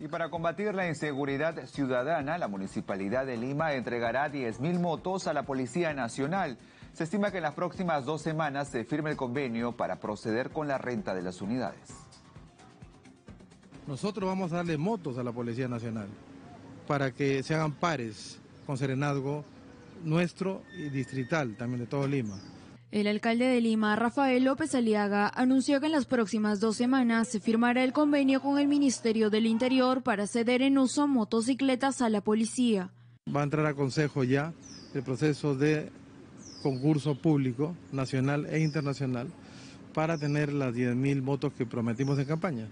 Y para combatir la inseguridad ciudadana, la Municipalidad de Lima entregará 10.000 motos a la Policía Nacional. Se estima que en las próximas dos semanas se firme el convenio para proceder con la renta de las unidades. Nosotros vamos a darle motos a la Policía Nacional para que se hagan pares con serenazgo nuestro y distrital también de todo Lima. El alcalde de Lima, Rafael López Aliaga, anunció que en las próximas dos semanas se firmará el convenio con el Ministerio del Interior para ceder en uso motocicletas a la policía. Va a entrar a consejo ya el proceso de concurso público nacional e internacional para tener las 10.000 motos que prometimos en campaña.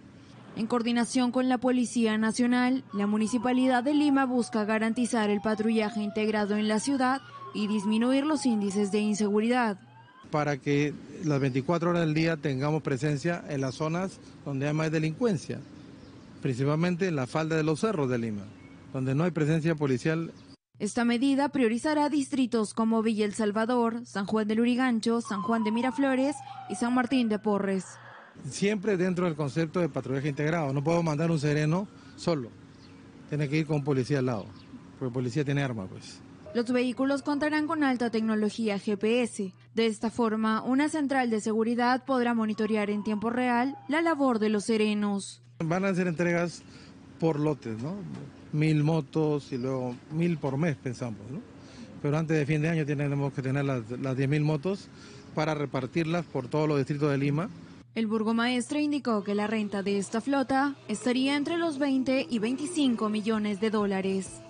En coordinación con la Policía Nacional, la Municipalidad de Lima busca garantizar el patrullaje integrado en la ciudad y disminuir los índices de inseguridad para que las 24 horas del día tengamos presencia en las zonas donde hay más delincuencia, principalmente en la falda de los cerros de Lima, donde no hay presencia policial. Esta medida priorizará distritos como Villa El Salvador, San Juan del Urigancho, San Juan de Miraflores y San Martín de Porres. Siempre dentro del concepto de patrullaje integrado, no puedo mandar un sereno solo, tiene que ir con policía al lado, porque policía tiene arma pues. Los vehículos contarán con alta tecnología GPS. De esta forma, una central de seguridad podrá monitorear en tiempo real la labor de los serenos. Van a ser entregas por lotes, ¿no? Mil motos y luego mil por mes, pensamos, ¿no? Pero antes de fin de año tenemos que tener las, las 10.000 motos para repartirlas por todos los distritos de Lima. El burgomaestre indicó que la renta de esta flota estaría entre los 20 y 25 millones de dólares.